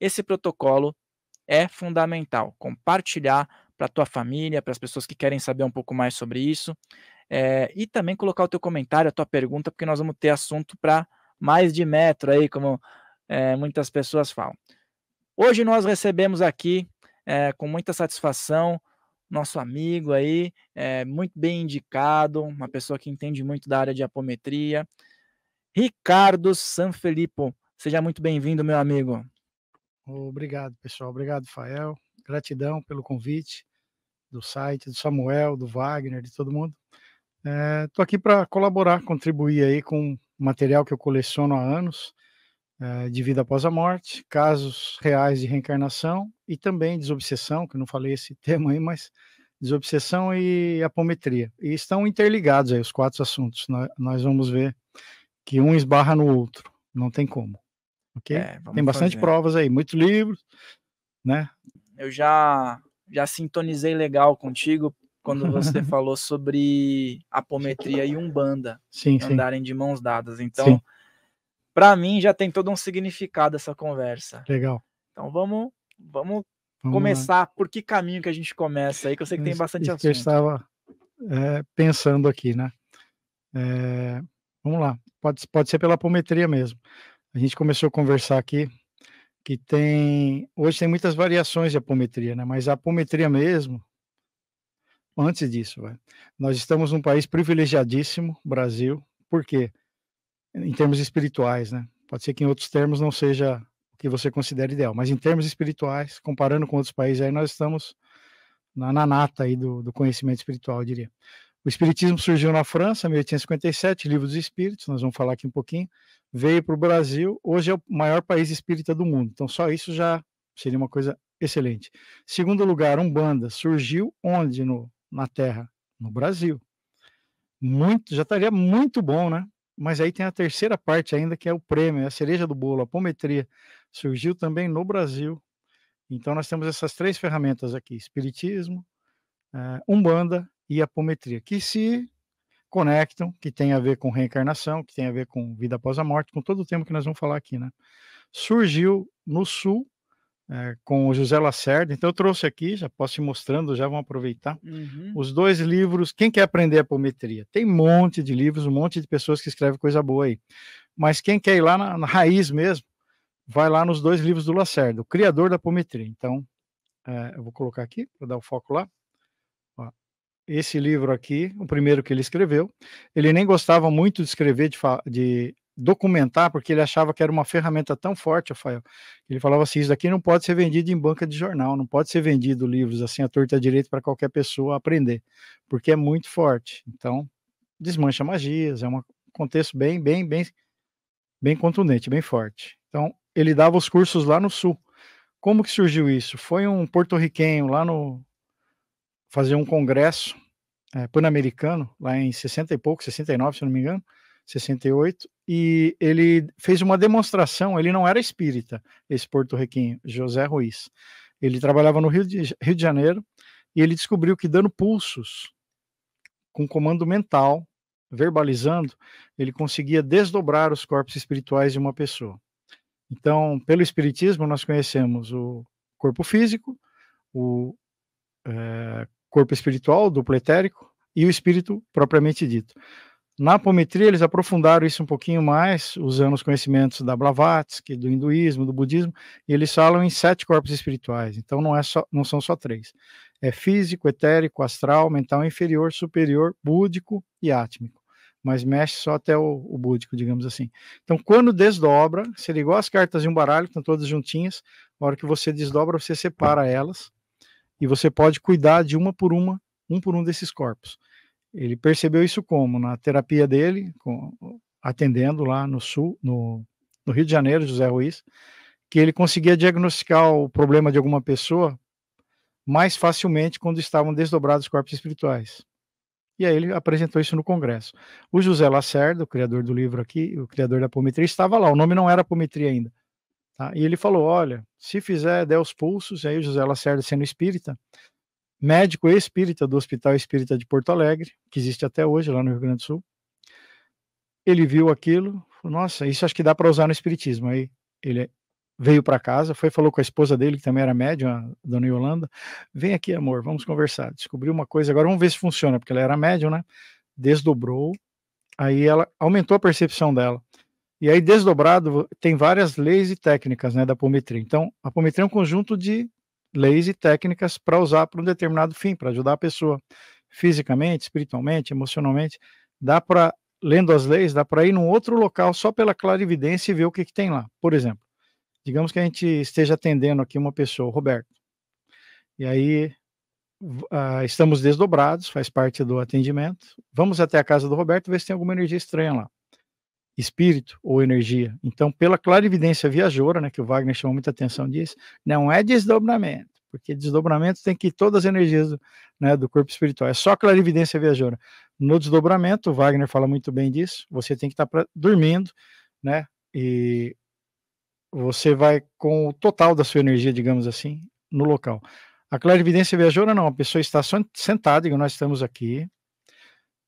esse protocolo é fundamental. Compartilhar para a tua família, para as pessoas que querem saber um pouco mais sobre isso. É, e também colocar o teu comentário, a tua pergunta, porque nós vamos ter assunto para mais de metro aí, como é, muitas pessoas falam. Hoje nós recebemos aqui, é, com muita satisfação, nosso amigo aí, muito bem indicado, uma pessoa que entende muito da área de apometria, Ricardo Sanfilippo. Seja muito bem-vindo, meu amigo. Obrigado, pessoal. Obrigado, Fael. Gratidão pelo convite do site, do Samuel, do Wagner, de todo mundo. Estou eh, é, aqui para colaborar, contribuir aí com material que eu coleciono há anos, é, de vida após a morte, casos reais de reencarnação e também desobsessão, que não falei esse tema aí, mas desobsessão e apometria. E estão interligados aí os quatro assuntos. nós vamos ver que um esbarra no outro, não tem como. Ok? É, Tem bastante fazer. provas aí, muitos livros, né? Eu já, já sintonizei legal contigo quando você falou sobre apometria e umbanda sim, andarem sim. de mãos dadas. Então, para mim já tem todo um significado essa conversa. Legal. Então vamos, vamos, vamos começar. Lá. Por que caminho que a gente começa aí? Que eu sei que tem bastante isso assunto. Que eu estava é, pensando aqui, né? É, vamos lá. Pode, pode ser pela apometria mesmo a gente começou a conversar aqui que tem hoje tem muitas variações de apometria, né? Mas a apometria mesmo, antes disso, nós estamos num país privilegiadíssimo, Brasil. Por quê? Em termos espirituais, né? Pode ser que em outros termos não seja o que você considera ideal, mas em termos espirituais, comparando com outros países, aí nós estamos na, na nata aí do, do conhecimento espiritual, eu diria. O Espiritismo surgiu na França, em 1857, Livro dos Espíritos, nós vamos falar aqui um pouquinho. Veio para o Brasil, hoje é o maior país espírita do mundo. Então, só isso já seria uma coisa excelente. Segundo lugar, Umbanda surgiu onde no, na Terra? No Brasil. Muito, já estaria muito bom, né? Mas aí tem a terceira parte ainda, que é o prêmio, a cereja do bolo, a pometria. Surgiu também no Brasil. Então, nós temos essas três ferramentas aqui: Espiritismo, eh, Umbanda e apometria, que se conectam, que tem a ver com reencarnação, que tem a ver com vida após a morte, com todo o tema que nós vamos falar aqui, né? Surgiu no Sul é, com o José Lacerda, então eu trouxe aqui, já posso ir mostrando, já vão aproveitar, uhum. os dois livros, quem quer aprender apometria? Tem um monte de livros, um monte de pessoas que escrevem coisa boa aí, mas quem quer ir lá na, na raiz mesmo, vai lá nos dois livros do Lacerda, o criador da apometria, então é, eu vou colocar aqui para dar o foco lá, esse livro aqui, o primeiro que ele escreveu. Ele nem gostava muito de escrever, de, de documentar, porque ele achava que era uma ferramenta tão forte, Rafael. Ele falava assim: isso daqui não pode ser vendido em banca de jornal, não pode ser vendido livros assim à torta direito para qualquer pessoa aprender, porque é muito forte. Então, desmancha magias, é um contexto bem, bem, bem, bem contundente, bem forte. Então, ele dava os cursos lá no sul. Como que surgiu isso? Foi um porto-riquenho lá no fazer um congresso é, pan-americano, lá em 60 e pouco, 69, se não me engano, 68, e ele fez uma demonstração, ele não era espírita, esse porto Requinho, José Ruiz. Ele trabalhava no Rio de, Rio de Janeiro e ele descobriu que dando pulsos com comando mental, verbalizando, ele conseguia desdobrar os corpos espirituais de uma pessoa. Então, pelo espiritismo, nós conhecemos o corpo físico, o corpo espiritual, duplo etérico, e o espírito propriamente dito. Na apometria, eles aprofundaram isso um pouquinho mais, usando os conhecimentos da Blavatsky, do hinduísmo, do budismo, e eles falam em sete corpos espirituais, então não, é só, não são só três. É físico, etérico, astral, mental inferior, superior, búdico e átmico. Mas mexe só até o, o búdico, digamos assim. Então, quando desdobra, você ligou as cartas de um baralho, estão todas juntinhas. Na hora que você desdobra, você separa elas e você pode cuidar de uma por uma, um por um desses corpos. Ele percebeu isso como? Na terapia dele, com, atendendo lá no sul, no, no Rio de Janeiro, José Ruiz, que ele conseguia diagnosticar o problema de alguma pessoa mais facilmente quando estavam desdobrados os corpos espirituais. E aí ele apresentou isso no Congresso. O José Lacerda, o criador do livro aqui, o criador da apometria, estava lá. O nome não era apometria ainda. Tá? E ele falou: olha, se fizer os pulsos, aí o José Lacerda sendo espírita, médico espírita do Hospital Espírita de Porto Alegre, que existe até hoje lá no Rio Grande do Sul, ele viu aquilo, falou, nossa, isso acho que dá para usar no espiritismo. Aí ele veio para casa, foi falou com a esposa dele, que também era médium, a dona Yolanda, vem aqui, amor, vamos conversar. Descobriu uma coisa, agora vamos ver se funciona, porque ela era médium, né? Desdobrou, aí ela aumentou a percepção dela. E aí, desdobrado, tem várias leis e técnicas né, da apometria. Então, a apometria é um conjunto de leis e técnicas para usar para um determinado fim, para ajudar a pessoa fisicamente, espiritualmente, emocionalmente. Dá para, lendo as leis, dá para ir num outro local só pela clarividência e ver o que, que tem lá. Por exemplo, digamos que a gente esteja atendendo aqui uma pessoa, Roberto. E aí, uh, estamos desdobrados, faz parte do atendimento. Vamos até a casa do Roberto ver se tem alguma energia estranha lá espírito ou energia. Então, pela clarividência viajoura, né, que o Wagner chamou muita atenção disso, não é desdobramento, porque desdobramento tem que ir todas as energias do, né, do corpo espiritual, é só clarividência viajoura. No desdobramento, o Wagner fala muito bem disso, você tem que estar dormindo, né, e você vai com o total da sua energia, digamos assim, no local. A clarividência viajoura não, a pessoa está sentada, e nós estamos aqui,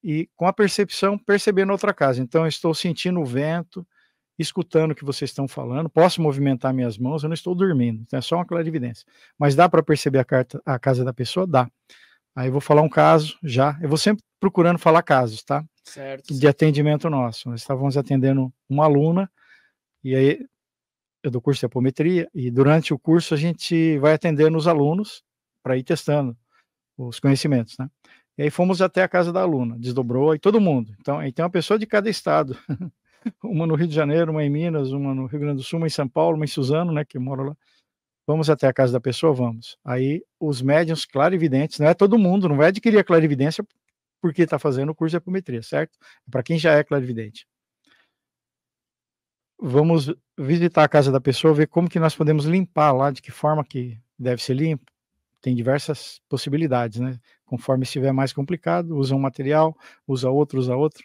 e com a percepção, percebendo outra casa. Então, estou sentindo o vento, escutando o que vocês estão falando, posso movimentar minhas mãos, eu não estou dormindo, então é só uma clarividência. Mas dá para perceber a, carta, a casa da pessoa? Dá. Aí eu vou falar um caso já, eu vou sempre procurando falar casos, tá? Certo. De atendimento nosso. Nós estávamos atendendo uma aluna, e aí, eu do curso de apometria, e durante o curso a gente vai atendendo os alunos para ir testando os conhecimentos, né? E aí fomos até a casa da aluna, desdobrou aí todo mundo. Então, aí tem uma pessoa de cada estado. uma no Rio de Janeiro, uma em Minas, uma no Rio Grande do Sul, uma em São Paulo, uma em Suzano, né, que mora lá. Vamos até a casa da pessoa, vamos. Aí os médiums clarividentes, não é todo mundo, não vai adquirir a clarividência porque está fazendo o curso de apometria, certo? É Para quem já é clarividente. Vamos visitar a casa da pessoa, ver como que nós podemos limpar lá, de que forma que deve ser limpo, tem diversas possibilidades, né? Conforme estiver mais complicado, usa um material, usa outro, usa outro.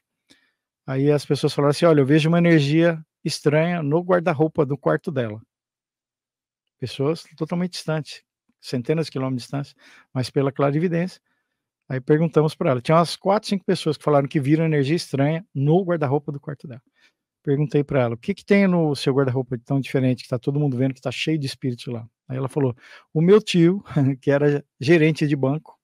Aí as pessoas falaram assim: olha, eu vejo uma energia estranha no guarda-roupa do quarto dela. Pessoas totalmente distantes, centenas de quilômetros de distância, mas pela clarividência. Aí perguntamos para ela. Tinha umas quatro, cinco pessoas que falaram que viram energia estranha no guarda-roupa do quarto dela. Perguntei para ela: o que, que tem no seu guarda-roupa tão diferente que está todo mundo vendo que está cheio de espírito lá? Aí ela falou: o meu tio, que era gerente de banco,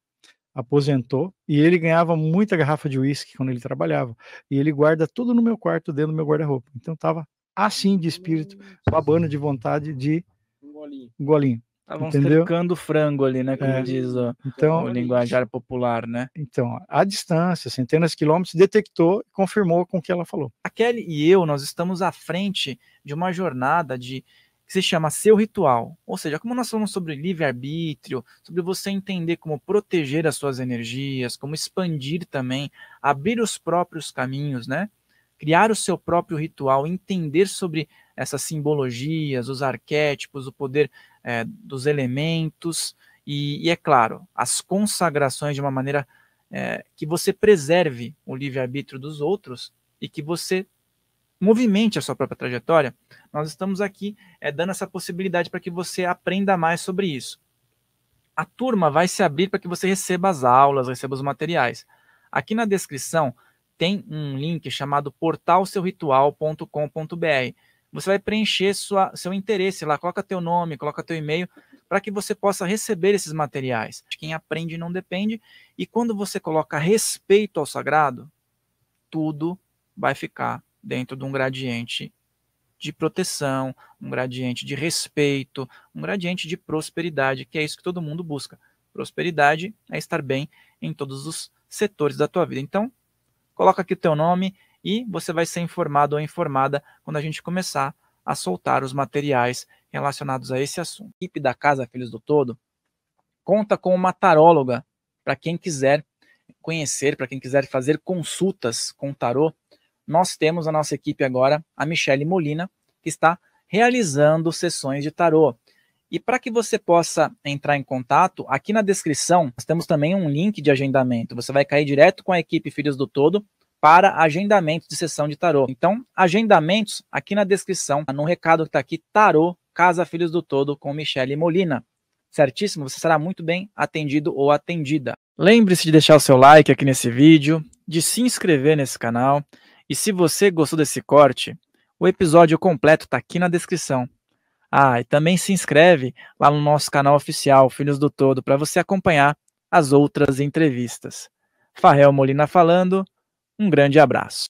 aposentou e ele ganhava muita garrafa de uísque quando ele trabalhava. E ele guarda tudo no meu quarto, dentro do meu guarda-roupa. Então tava assim de espírito, babando de vontade de um golinho. Um golinho. Estavam cercando frango ali, né? Como é. diz então, o linguajar popular, né? Então, a distância, centenas de quilômetros, detectou e confirmou com o que ela falou. A Kelly e eu, nós estamos à frente de uma jornada de que se chama Seu Ritual. Ou seja, como nós falamos sobre livre-arbítrio, sobre você entender como proteger as suas energias, como expandir também, abrir os próprios caminhos, né? Criar o seu próprio ritual, entender sobre essas simbologias, os arquétipos, o poder é, dos elementos e, e, é claro, as consagrações de uma maneira é, que você preserve o livre-arbítrio dos outros e que você movimente a sua própria trajetória, nós estamos aqui é, dando essa possibilidade para que você aprenda mais sobre isso. A turma vai se abrir para que você receba as aulas, receba os materiais. Aqui na descrição tem um link chamado portalseuritual.com.br. Você vai preencher sua, seu interesse lá, coloca teu nome, coloca teu e-mail, para que você possa receber esses materiais. Quem aprende não depende, e quando você coloca respeito ao sagrado, tudo vai ficar dentro de um gradiente de proteção, um gradiente de respeito, um gradiente de prosperidade, que é isso que todo mundo busca. Prosperidade é estar bem em todos os setores da tua vida. Então, coloca aqui o teu nome e você vai ser informado ou informada quando a gente começar a soltar os materiais relacionados a esse assunto. A equipe da Casa Filhos do Todo conta com uma taróloga para quem quiser conhecer, para quem quiser fazer consultas com tarô, nós temos a nossa equipe agora, a Michelle Molina, que está realizando sessões de tarô. E para que você possa entrar em contato, aqui na descrição nós temos também um link de agendamento. Você vai cair direto com a equipe Filhos do Todo para agendamento de sessão de tarô. Então, agendamentos aqui na descrição, tá? no recado que está aqui, tarô Casa Filhos do Todo com Michele Molina. Certíssimo? Você será muito bem atendido ou atendida. Lembre-se de deixar o seu like aqui nesse vídeo, de se inscrever nesse canal e se você gostou desse corte, o episódio completo está aqui na descrição. Ah, e também se inscreve lá no nosso canal oficial Filhos do Todo para você acompanhar as outras entrevistas. Farrell Molina falando, um grande abraço.